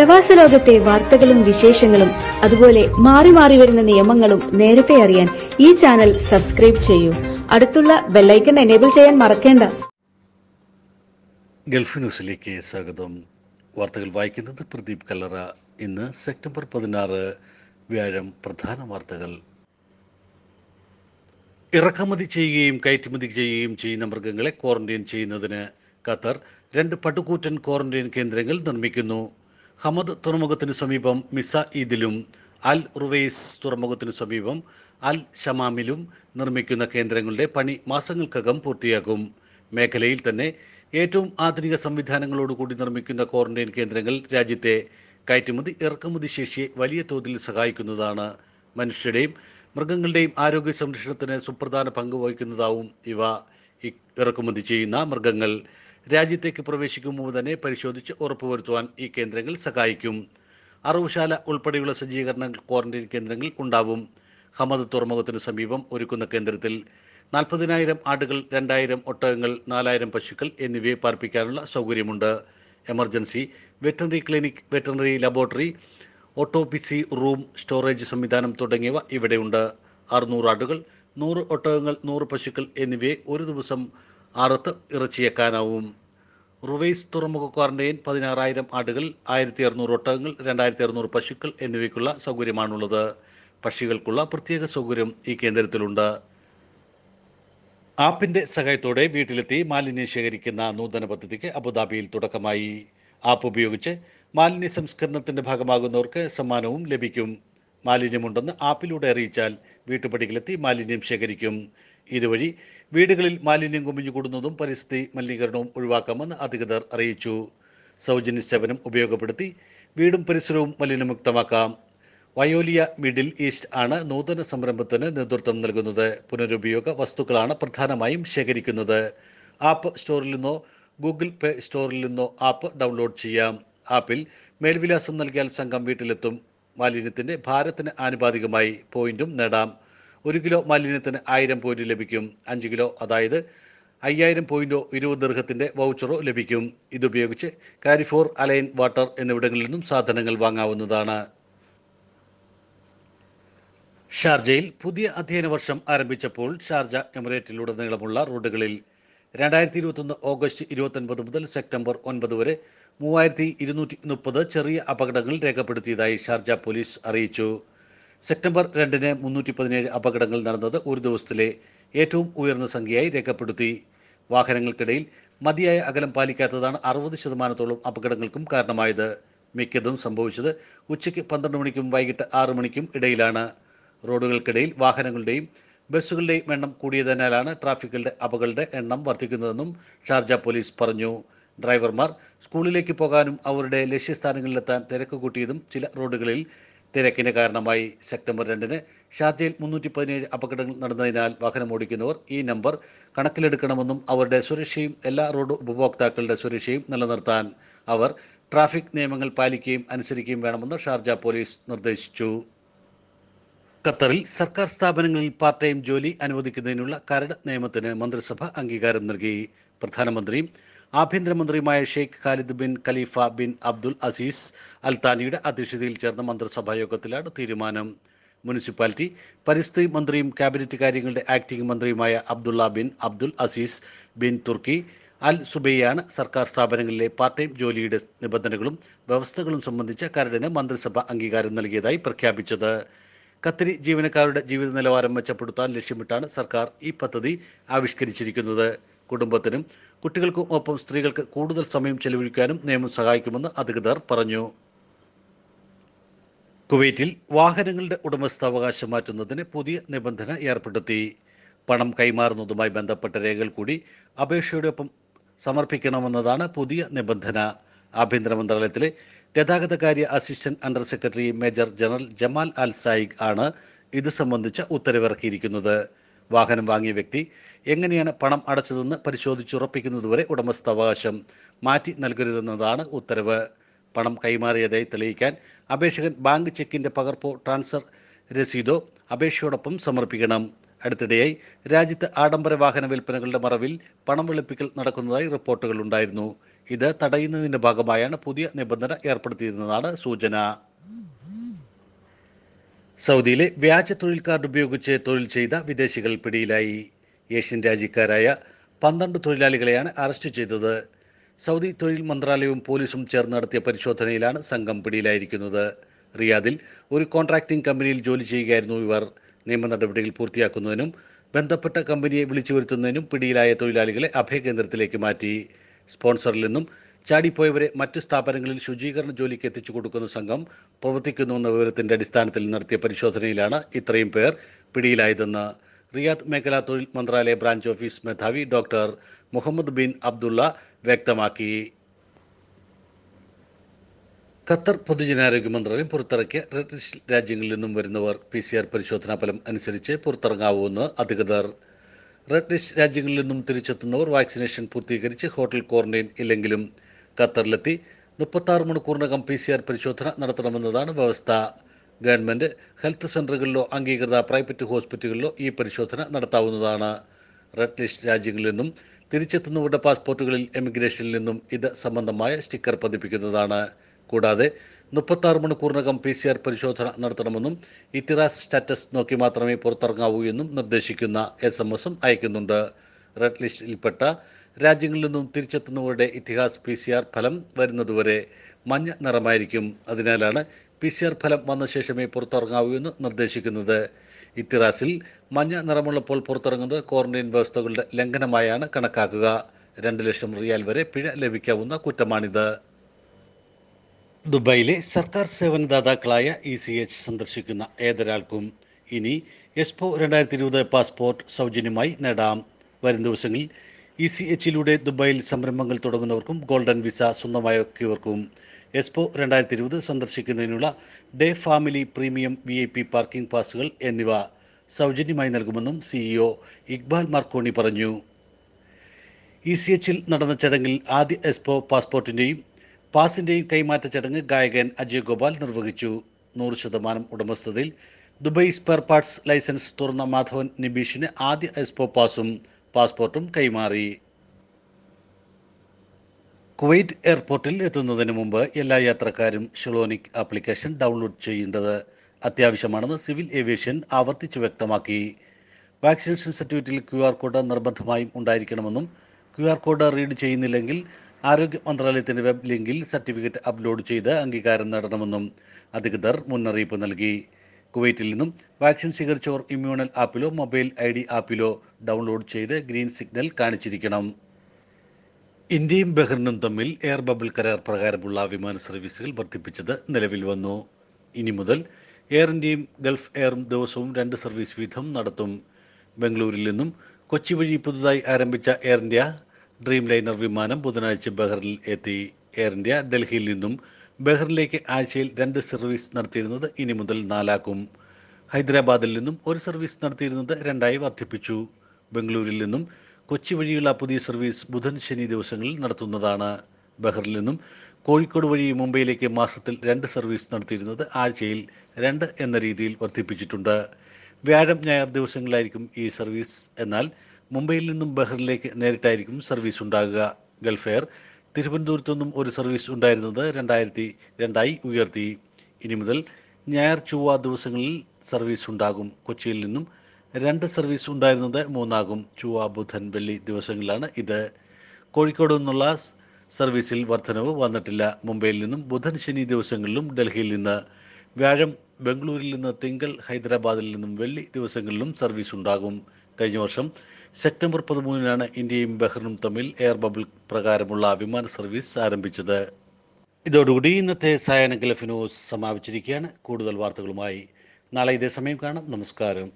പ്രവാസ ലോകത്തെ വാർത്തകളും വിശേഷങ്ങളും അതുപോലെ മാറി മാറി വരുന്ന നിയമങ്ങളും നേരത്തെ അറിയാൻ ഈ ചാനൽ സബ്സ്ക്രൈബ് ചെയ്യൂ അടുത്തുള്ള ബെല്ലൈക്കൺ എനേബിൾ ചെയ്യാൻ മറക്കേണ്ട ഗൾഫ് ന്യൂസിലേക്ക് സ്വാഗതം വാർത്തകൾ വായിക്കുന്നത് പ്രദീപ് കല്ലറ ഇന്ന് സെപ്റ്റംബർ പതിനാറ് വ്യാഴം പ്രധാന വാർത്തകൾ ഇറക്കുമതി ചെയ്യുകയും കയറ്റുമതി ചെയ്യുകയും ചെയ്യുന്ന മൃഗങ്ങളെ ക്വാറന്റൈൻ ചെയ്യുന്നതിന് ഖത്തർ രണ്ട് പടുകൂറ്റൻ ക്വാറന്റൈൻ കേന്ദ്രങ്ങൾ നിർമ്മിക്കുന്നു ഹമദ് തുറമുഖത്തിന് സമീപം മിസ ഈദിലും അൽ റുവൈസ് തുറമുഖത്തിന് സമീപം അൽ ഷമാമിലും നിർമ്മിക്കുന്ന കേന്ദ്രങ്ങളുടെ പണി മാസങ്ങൾക്കകം പൂർത്തിയാകും മേഖലയിൽ തന്നെ ഏറ്റവും ആധുനിക സംവിധാനങ്ങളോടുകൂടി നിർമ്മിക്കുന്ന ക്വാറന്റൈൻ കേന്ദ്രങ്ങൾ രാജ്യത്തെ കയറ്റുമതി ഇറക്കുമതി ശേഷിയെ വലിയ തോതിൽ സഹായിക്കുന്നതാണ് മനുഷ്യരുടെയും മൃഗങ്ങളുടെയും ആരോഗ്യ സംരക്ഷണത്തിന് സുപ്രധാന പങ്ക് വഹിക്കുന്നതാവും ഇവ ഇറക്കുമതി ചെയ്യുന്ന മൃഗങ്ങൾ രാജ്യത്തേക്ക് പ്രവേശിക്കും മുമ്പ് തന്നെ പരിശോധിച്ച് ഉറപ്പുവരുത്തുവാൻ ഈ കേന്ദ്രങ്ങൾ സഹായിക്കും അറവുശാല ഉൾപ്പെടെയുള്ള സജ്ജീകരണങ്ങൾ ക്വാറന്റൈൻ കേന്ദ്രങ്ങൾ ഉണ്ടാവും ഹമദ് തുറമുഖത്തിന് സമീപം ഒരുക്കുന്ന കേന്ദ്രത്തിൽ നാൽപ്പതിനായിരം ആടുകൾ രണ്ടായിരം ഒട്ടകങ്ങൾ നാലായിരം പശുക്കൾ എന്നിവയെ പാർപ്പിക്കാനുള്ള സൗകര്യമുണ്ട് emergency veterinary clinic veterinary laboratory autopsy room storage സംവിധാനം തുടങ്ങിയവ ഇവിടെയുണ്ട് അറുന്നൂറ് ആടുകൾ നൂറ് ഒട്ടകങ്ങൾ നൂറ് പശുക്കൾ എന്നിവയെ ഒരു ദിവസം അറുത്ത് ഇറച്ചിയേക്കാനാവും റുവൈസ് തുറമുഖ ക്വാറന്റൈൻ പതിനാറായിരം ആടുകൾ ആയിരത്തി അറുന്നൂറ് ഒട്ടകങ്ങൾ രണ്ടായിരത്തി അറുന്നൂറ് പശുക്കൾ എന്നിവയ്ക്കുള്ള സൗകര്യമാണുള്ളത് പക്ഷികൾക്കുള്ള പ്രത്യേക സൗകര്യം ഈ കേന്ദ്രത്തിലുണ്ട് ആപ്പിന്റെ സഹായത്തോടെ വീട്ടിലെത്തി മാലിന്യം ശേഖരിക്കുന്ന നൂതന പദ്ധതിക്ക് അബുദാബിയിൽ തുടക്കമായി ആപ്പ് ഉപയോഗിച്ച് മാലിന്യ സംസ്കരണത്തിന്റെ ഭാഗമാകുന്നവർക്ക് സമ്മാനവും ലഭിക്കും മാലിന്യമുണ്ടെന്ന് ആപ്പിലൂടെ അറിയിച്ചാൽ വീട്ടുപടിയിലെത്തി മാലിന്യം ശേഖരിക്കും ഇതുവഴി വീടുകളിൽ മാലിന്യം കുമിഞ്ഞു കൂടുന്നതും പരിസ്ഥിതി മലിനീകരണവും ഒഴിവാക്കാമെന്ന് അധികൃതർ അറിയിച്ചു സൗജന്യ സേവനം ഉപയോഗപ്പെടുത്തി വീടും പരിസരവും മലിനമുക്തമാക്കാം വയോലിയ മിഡിൽ ഈസ്റ്റ് ആണ് നൂതന സംരംഭത്തിന് നേതൃത്വം നൽകുന്നത് പുനരുപയോഗ വസ്തുക്കളാണ് പ്രധാനമായും ശേഖരിക്കുന്നത് ആപ്പ് സ്റ്റോറിൽ നിന്നോ ഗൂഗിൾ പേ സ്റ്റോറിൽ നിന്നോ ആപ്പ് ഡൗൺലോഡ് ചെയ്യാം ആപ്പിൽ മേൽവിലാസം നൽകിയാൽ സംഘം വീട്ടിലെത്തും മാലിന്യത്തിന്റെ ഭാരത്തിന് ആനുപാതികമായി പോയിന്റും നേടാം ഒരു കിലോ മാലിന്യത്തിന് ആയിരം പോയിന്റ് ലഭിക്കും അഞ്ച് കിലോ അതായത് അയ്യായിരം പോയിന്റോ ഇരുപത് ദീർഘത്തിന്റെ വൗച്ചറോ ലഭിക്കും ഇതുപയോഗിച്ച് കാരിഫോർ അലൈൻ വാട്ടർ എന്നിവിടങ്ങളിൽ നിന്നും സാധനങ്ങൾ വാങ്ങാവുന്നതാണ് ഷാർജയിൽ പുതിയ അധ്യയന വർഷം ആരംഭിച്ചപ്പോൾ ഷാർജ എമിറേറ്റിലുടനീളമുള്ള റോഡുകളിൽ രണ്ടായിരത്തി ഇരുപത്തൊന്ന് ഓഗസ്റ്റ് ഇരുപത്തൊൻപത് മുതൽ സെപ്റ്റംബർ ഒൻപത് വരെ മൂവായിരത്തി ഇരുന്നൂറ്റി മുപ്പത് ചെറിയ അപകടങ്ങൾ രേഖപ്പെടുത്തിയതായി ഷാർജ പോലീസ് അറിയിച്ചു സെപ്റ്റംബർ രണ്ടിന് മുന്നൂറ്റി പതിനേഴ് അപകടങ്ങൾ നടന്നത് ഒരു ദിവസത്തിലെ ഏറ്റവും ഉയർന്ന സംഖ്യയായി രേഖപ്പെടുത്തി വാഹനങ്ങൾക്കിടയിൽ മതിയായ അകലം പാലിക്കാത്തതാണ് അറുപത് ശതമാനത്തോളം അപകടങ്ങൾക്കും കാരണമായത് മിക്കതും സംഭവിച്ചത് ഉച്ചയ്ക്ക് പന്ത്രണ്ട് മണിക്കും വൈകിട്ട് ആറു മണിക്കും ഇടയിലാണ് റോഡുകൾക്കിടയിൽ വാഹനങ്ങളുടെയും ബസ്സുകളുടെയും എണ്ണം കൂടിയതിനാലാണ് ട്രാഫിക്കിലെ അപകടങ്ങളുടെ എണ്ണം വർദ്ധിക്കുന്നതെന്നും ഷാർജ പോലീസ് പറഞ്ഞു ഡ്രൈവർമാർ സ്കൂളിലേക്ക് പോകാനും അവരുടെ ലക്ഷ്യസ്ഥാനങ്ങളിലെത്താൻ തിരക്ക് കൂട്ടിയതും ചില റോഡുകളിൽ തിരക്കിന് കാരണമായി സെപ്റ്റംബർ രണ്ടിന് ഷാർജയിൽ മുന്നൂറ്റി പതിനേഴ് അപകടങ്ങൾ നടന്നതിനാൽ വാഹനമോടിക്കുന്നവർ ഈ നമ്പർ കണക്കിലെടുക്കണമെന്നും അവരുടെ സുരക്ഷയും എല്ലാ റോഡ് ഉപഭോക്താക്കളുടെ സുരക്ഷയും നിലനിർത്താൻ അവർ ട്രാഫിക് നിയമങ്ങൾ പാലിക്കുകയും അനുസരിക്കുകയും വേണമെന്ന് ഷാർജ പോലീസ് നിർദ്ദേശിച്ചു ഖത്തറിൽ സർക്കാർ സ്ഥാപനങ്ങളിൽ പാർട്ട് ടൈം ജോലി അനുവദിക്കുന്നതിനുള്ള കരട് നിയമത്തിന് മന്ത്രിസഭ അംഗീകാരം നൽകി പ്രധാനമന്ത്രിയും ആഭ്യന്തരമന്ത്രിയുമായ Sheikh Khalid bin Khalifa bin Abdul Aziz അൽത്താനിയുടെ അധ്യക്ഷതയിൽ ചേർന്ന മന്ത്രിസഭാ യോഗത്തിലാണ് തീരുമാനം മുനിസിപ്പാലിറ്റി പരിസ്ഥിതി മന്ത്രിയും ക്യാബിനറ്റ് കാര്യങ്ങളുടെ ആക്ടിംഗ് മന്ത്രിയുമായ Abdullah bin Abdul Aziz bin Turki Al സുബൈയാണ് സർക്കാർ സ്ഥാപനങ്ങളിലെ പാർട്ട് ടൈം ജോലിയുടെ നിബന്ധനകളും വ്യവസ്ഥകളും സംബന്ധിച്ച കരടിന് മന്ത്രിസഭ അംഗീകാരം നൽകിയതായി പ്രഖ്യാപിച്ചത് കത്തിരി ജീവനക്കാരുടെ ജീവിത നിലവാരം മെച്ചപ്പെടുത്താൻ ലക്ഷ്യമിട്ടാണ് സർക്കാർ ഈ പദ്ധതി ആവിഷ്കരിച്ചിരിക്കുന്നത് കുടുംബത്തിനും കുട്ടികൾക്കും ഒപ്പം സ്ത്രീകൾക്ക് കൂടുതൽ സമയം ചെലവഴിക്കാനും നിയമം സഹായിക്കുമെന്ന് അധികൃതർ പറഞ്ഞു കുവൈറ്റിൽ വാഹനങ്ങളുടെ ഉടമസ്ഥാവകാശം മാറ്റുന്നതിന് പുതിയ നിബന്ധന ഏർപ്പെടുത്തി പണം കൈമാറുന്നതുമായി ബന്ധപ്പെട്ട രേഖകൾ കൂടി ഒപ്പം സമർപ്പിക്കണമെന്നതാണ് പുതിയ നിബന്ധന ആഭ്യന്തര മന്ത്രാലയത്തിലെ ഗതാഗത കാര്യ assistant under secretary major general Jamal Al Sayegh ആണ് ഇത് സംബന്ധിച്ച ഉത്തരവിറക്കിയിരിക്കുന്നത് വാഹനം വാങ്ങിയ വ്യക്തി എങ്ങനെയാണ് പണം അടച്ചതെന്ന് പരിശോധിച്ചുറപ്പിക്കുന്നതുവരെ ഉടമസ്ഥാവകാശം മാറ്റി നൽകരുതെന്നതാണ് ഉത്തരവ് പണം കൈമാറിയതായി തെളിയിക്കാൻ അപേക്ഷകൻ ബാങ്ക് ചെക്കിൻ്റെ പകർപ്പോ ട്രാൻസ്ഫർ രസീതോ അപേക്ഷയോടൊപ്പം സമർപ്പിക്കണം അടുത്തിടെയായി രാജ്യത്ത് ആഡംബര വാഹന വിൽപ്പനകളുടെ മറവിൽ പണം വെളുപ്പിക്കൽ നടക്കുന്നതായി റിപ്പോർട്ടുകൾ ഉണ്ടായിരുന്നു ഇത് തടയുന്നതിൻ്റെ ഭാഗമായാണ് പുതിയ നിബന്ധന ഏർപ്പെടുത്തിയിരുന്നതാണ് സൂചന സൗദിയിലെ വ്യാജ തൊഴിൽ കാർഡ് ഉപയോഗിച്ച് തൊഴിൽ ചെയ്ത വിദേശികൾ പിടിയിലായി ഏഷ്യൻ രാജ്യക്കാരായ പന്ത്രണ്ട് തൊഴിലാളികളെയാണ് അറസ്റ്റ് ചെയ്തത് സൗദി തൊഴിൽ മന്ത്രാലയവും പോലീസും ചേർന്ന് നടത്തിയ പരിശോധനയിലാണ് സംഘം പിടിയിലായിരിക്കുന്നത് റിയാദിൽ ഒരു കോൺട്രാക്ടിംഗ് കമ്പനിയിൽ ജോലി ചെയ്യുകയായിരുന്നു ഇവർ നിയമ നടപടികൾ പൂർത്തിയാക്കുന്നതിനും ബന്ധപ്പെട്ട കമ്പനിയെ വിളിച്ചു വരുത്തുന്നതിനും പിടിയിലായ തൊഴിലാളികളെ അഭയകേന്ദ്രത്തിലേക്ക് മാറ്റി സ്പോൺസറിൽ നിന്നും ചാടിപ്പോയവരെ മറ്റു സ്ഥാപനങ്ങളിൽ ശുചീകരണ ജോലിക്ക് എത്തിച്ചു കൊടുക്കുന്ന സംഘം പ്രവർത്തിക്കുന്നുവെന്ന വിവരത്തിന്റെ അടിസ്ഥാനത്തിൽ നടത്തിയ പരിശോധനയിലാണ് ഇത്രയും പേർ പിടിയിലായതെന്ന് റിയാദ് മേഖലാ തൊഴിൽ മന്ത്രാലയ ബ്രാഞ്ച് ഓഫീസ് മേധാവി ഡോക്ടർ മുഹമ്മദ് ബിൻ അബ്ദുള്ള വ്യക്തമാക്കി ഖത്തർ പൊതുജനാരോഗ്യ മന്ത്രാലയം പുറത്തിറക്കിയ റെഡ് ലിസ്റ്റ് രാജ്യങ്ങളിൽ നിന്നും വരുന്നവർ പി സി ആർ പരിശോധനാ ഫലം അനുസരിച്ച് പുറത്തിറങ്ങാവൂവെന്ന് അധികൃതർ റെഡ് ലിസ്റ്റ് രാജ്യങ്ങളിൽ നിന്നും തിരിച്ചെത്തുന്നവർ വാക്സിനേഷൻ പൂർത്തീകരിച്ച് ഹോട്ടൽ ക്വാറന്റൈൻ ഇല്ലെങ്കിലും ഖത്തറിലെത്തി മുപ്പത്താറ് മണിക്കൂറിനകം പി സി ആർ പരിശോധന നടത്തണമെന്നതാണ് വ്യവസ്ഥ ഗവൺമെൻറ് ഹെൽത്ത് സെൻ്ററുകളിലോ അംഗീകൃത പ്രൈവറ്റ് ഹോസ്പിറ്റലുകളിലോ ഈ പരിശോധന നടത്താവുന്നതാണ് റെഡ് ലിസ്റ്റ് രാജ്യങ്ങളിൽ നിന്നും തിരിച്ചെത്തുന്നവരുടെ പാസ്പോർട്ടുകളിൽ എമിഗ്രേഷനിൽ നിന്നും ഇത് സംബന്ധമായ സ്റ്റിക്കർ പതിപ്പിക്കുന്നതാണ് കൂടാതെ മുപ്പത്താറ് മണിക്കൂറിനകം പി സി ആർ പരിശോധന നടത്തണമെന്നും ഇത്തിറാസ് സ്റ്റാറ്റസ് നോക്കി മാത്രമേ പുറത്തിറങ്ങാവൂ എന്നും നിർദ്ദേശിക്കുന്ന എസ് എം എസും അയക്കുന്നുണ്ട് റെഡ് ലിസ്റ്റിൽപ്പെട്ട രാജ്യങ്ങളിൽ നിന്നും തിരിച്ചെത്തുന്നവരുടെ ഇതിഹാസ് പി സി ആർ ഫലം വരുന്നതുവരെ മഞ്ഞ നിറമായിരിക്കും അതിനാലാണ് പി സി ആർ ഫലം വന്ന ശേഷമേ പുറത്തിറങ്ങാവൂ എന്ന് നിർദ്ദേശിക്കുന്നത് ഇത്തിറാസിൽ മഞ്ഞ നിറമുള്ളപ്പോൾ പുറത്തിറങ്ങുന്നത് ക്വാറന്റൈൻ വ്യവസ്ഥകളുടെ ലംഘനമായാണ് കണക്കാക്കുക രണ്ട് ലക്ഷം റിയാൽ വരെ പിഴ ലഭിക്കാവുന്ന കുറ്റമാണിത് ദുബായിലെ സർക്കാർ സേവനദാതാക്കളായ ഇ സി എച്ച് സന്ദർശിക്കുന്ന ഏതൊരാൾക്കും ഇനി എസ്പോ രണ്ടായിരത്തി ഇരുപത് പാസ്പോർട്ട് സൗജന്യമായി നേടാം വരും ദിവസങ്ങളിൽ ഇ സി എച്ചിലൂടെ ദുബായിൽ സംരംഭങ്ങൾ തുടങ്ങുന്നവർക്കും ഗോൾഡൻ വിസ സ്വന്തമാക്കിയവർക്കും എക്സ്പോ രണ്ടായിരത്തി ഇരുപത് സന്ദർശിക്കുന്നതിനുള്ള day family premium V I P parking പാസുകൾ എന്നിവ സൗജന്യമായി നൽകുമെന്നും സിഇഒ ഇക്ബാൽ മാർക്കോണി പറഞ്ഞു ഇ സി എച്ചിൽ നടന്ന ചടങ്ങിൽ ആദ്യ എക്സ്പോ പാസ്പോർട്ടിൻ്റെയും പാസിൻ്റെയും കൈമാറ്റ ചടങ്ങ് ഗായകൻ അജയ് ഗോപാൽ നിർവഹിച്ചു നൂറ് ശതമാനം ഉടമസ്ഥതയിൽ ദുബായ് സ്പെയർ പാർട്സ് ലൈസൻസ് തുറന്ന മാധവൻ നിബീഷിന് ആദ്യ എക്സ്പോ പാസും പാസ്പോർട്ടും കൈമാറി കുവൈറ്റ് എയർപോർട്ടിൽ എത്തുന്നതിന് മുമ്പ് എല്ലാ യാത്രക്കാരും ഷിലോണിക് ആപ്ലിക്കേഷൻ ഡൗൺലോഡ് ചെയ്യേണ്ടത് അത്യാവശ്യമാണെന്ന് സിവിൽ ഏവിയേഷൻ ആവർത്തിച്ച് വ്യക്തമാക്കി വാക്സിനേഷൻ സർട്ടിഫിക്കറ്റിൽ ക്യു ആർ കോഡ് നിർബന്ധമായും ഉണ്ടായിരിക്കണമെന്നും ക്യു ആർ കോഡ് റീഡ് ചെയ്യുന്നില്ലെങ്കിൽ ആരോഗ്യ മന്ത്രാലയത്തിൻ്റെ വെബ് ലിങ്കിൽ സർട്ടിഫിക്കറ്റ് അപ്ലോഡ് ചെയ്ത് അംഗീകാരം നേടണമെന്നും അധികൃതർ മുന്നറിയിപ്പ് നൽകി കുവൈറ്റിൽ നിന്നും വാക്സിൻ സ്വീകരിച്ചവർ ഇമ്മ്യൂണൽ ആപ്പിലോ മൊബൈൽ ഐ ഡി ആപ്പിലോ ഡൗൺലോഡ് ചെയ്ത് ഗ്രീൻ സിഗ്നൽ കാണിച്ചിരിക്കണം ഇന്ത്യയും ബഹ്റിനും തമ്മിൽ എയർ ബബിൾ കരാർ പ്രകാരമുള്ള വിമാന സർവീസുകൾ വർദ്ധിപ്പിച്ചത് നിലവിൽ വന്നു ഇനി മുതൽ എയർ ഇന്ത്യയും ഗൾഫ് എയറും ദിവസവും രണ്ട് സർവീസ് വീതം നടത്തും ബംഗളൂരിൽ നിന്നും കൊച്ചി വഴി പുതുതായി ആരംഭിച്ച എയർ ഇന്ത്യ ഡ്രീം ലൈനർ വിമാനം ബുധനാഴ്ച ബഹ്റിൽ എത്തി എയർ ഇന്ത്യ ഡൽഹിയിൽ നിന്നും ബഹ്റിലേക്ക് ആഴ്ചയിൽ രണ്ട് സർവീസ് നടത്തിയിരുന്നത് ഇനി മുതൽ നാലാക്കും ഹൈദരാബാദിൽ നിന്നും ഒരു സർവീസ് നടത്തിയിരുന്നത് രണ്ടായി വർദ്ധിപ്പിച്ചു ബംഗളൂരിൽ നിന്നും കൊച്ചി വഴിയുള്ള പുതിയ സർവീസ് ബുധൻ ശനി ദിവസങ്ങളിൽ നടത്തുന്നതാണ് ബഹ്റിൽ നിന്നും കോഴിക്കോട് വഴി മുംബൈയിലേക്ക് മാസത്തിൽ രണ്ട് സർവീസ് നടത്തിയിരുന്നത് ആഴ്ചയിൽ രണ്ട് എന്ന രീതിയിൽ വർദ്ധിപ്പിച്ചിട്ടുണ്ട് വ്യാഴം ഞായർ ദിവസങ്ങളിലായിരിക്കും ഈ സർവീസ് എന്നാൽ മുംബൈയിൽ നിന്നും ബഹ്റിലേക്ക് നേരിട്ടായിരിക്കും സർവീസ് ഉണ്ടാകുക ഗൾഫ് എയർ നിന്നും ഒരു സർവീസ് ഉണ്ടായിരുന്നത് രണ്ടായിരത്തി രണ്ടായി ഉയർത്തി ഇനി മുതൽ ഞായർ ചൊവ്വ ദിവസങ്ങളിൽ സർവീസ് ഉണ്ടാകും കൊച്ചിയിൽ നിന്നും രണ്ട് സർവീസ് ഉണ്ടായിരുന്നത് മൂന്നാകും ചൊവ്വ ബുധൻ വെള്ളി ദിവസങ്ങളിലാണ് ഇത് കോഴിക്കോട് നിന്നുള്ള സർവീസിൽ വർധനവ് വന്നിട്ടില്ല മുംബൈയിൽ നിന്നും ബുധൻ ശനി ദിവസങ്ങളിലും ഡൽഹിയിൽ നിന്ന് വ്യാഴം ബംഗളൂരിൽ നിന്ന് തിങ്കൾ ഹൈദരാബാദിൽ നിന്നും വെള്ളി ദിവസങ്ങളിലും സർവീസ് ഉണ്ടാകും കഴിഞ്ഞ വർഷം സെപ്റ്റംബർ പതിമൂന്നിനാണ് ഇന്ത്യയും ബഹ്റിനും തമ്മിൽ എയർ ബബിൾ പ്രകാരമുള്ള വിമാന സർവീസ് ആരംഭിച്ചത് ഇതോടുകൂടി ഇന്നത്തെ സായന ഗൾഫ് ന്യൂസ് സമാപിച്ചിരിക്കുകയാണ് കൂടുതൽ വാർത്തകളുമായി നാളെ ഇതേ സമയം കാണാം നമസ്കാരം